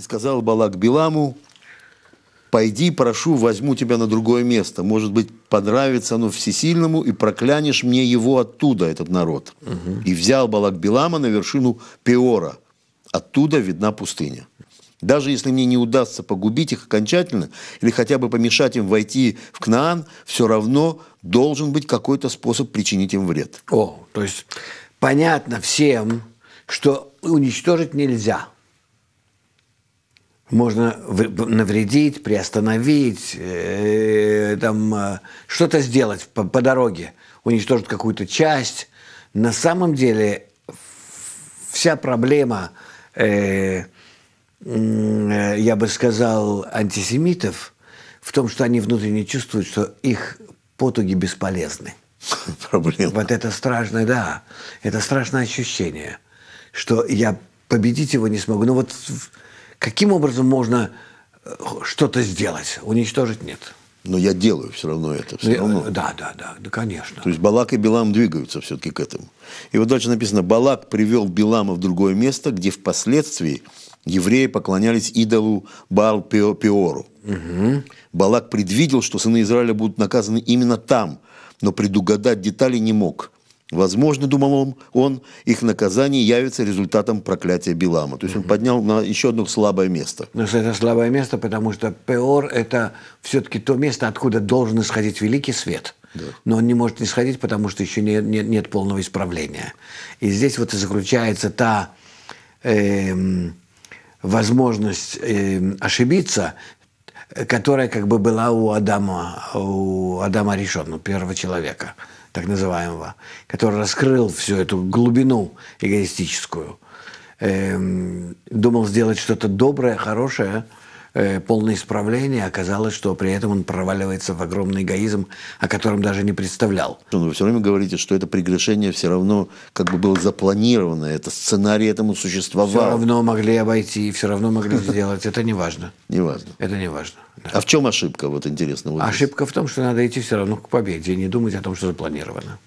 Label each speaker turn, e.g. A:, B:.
A: И сказал Балак Биламу, пойди, прошу, возьму тебя на другое место. Может быть, понравится оно всесильному, и проклянешь мне его оттуда, этот народ. Угу. И взял Балак Билама на вершину Пеора. Оттуда видна пустыня. Даже если мне не удастся погубить их окончательно или хотя бы помешать им войти в Кнаан, все равно должен быть какой-то способ причинить им вред. О, то есть понятно всем, что
B: уничтожить нельзя – можно навредить, приостановить, э, там э, что-то сделать по, по дороге, уничтожить какую-то часть. На самом деле вся проблема, э, э, я бы сказал, антисемитов в том, что они внутренне чувствуют, что их потуги бесполезны. Проблема. Вот это страшное, да, это страшное ощущение, что я победить его не смогу. Ну вот Каким образом можно э, что-то сделать? Уничтожить нет.
A: Но я делаю все равно это. Все ну, равно. Э, да, да, да, да, конечно. То есть Балак и Билам двигаются все-таки к этому. И вот дальше написано, Балак привел Билама в другое место, где впоследствии евреи поклонялись идолу Бал Пиору. Угу. Балак предвидел, что сыны Израиля будут наказаны именно там, но предугадать детали не мог. Возможно, думал он, он, их наказание явится результатом проклятия Билама. То есть он поднял на еще одно слабое место.
B: Но ну, это слабое место, потому что Пеор – это все-таки то место, откуда должен исходить великий свет. Да. Но он не может исходить, потому что еще не, не, нет полного исправления. И здесь вот и заключается та э, возможность э, ошибиться, которая как бы была у Адама, у Адама решен, первого человека – так называемого, который раскрыл всю эту глубину эгоистическую, эм, думал сделать что-то доброе, хорошее – э, полное исправление, оказалось, что при этом он проваливается в огромный эгоизм, о котором даже не представлял.
A: Ну, вы все время говорите, что это прегрешение все равно как бы было запланировано, это сценарий этому существовал. Все
B: равно могли обойти, все равно могли сделать, это не важно.
A: Не важно. Это не важно. Да. А в чем ошибка, вот интересно? Вот а
B: ошибка здесь. в том, что надо идти все равно к победе, и не думать о том, что запланировано.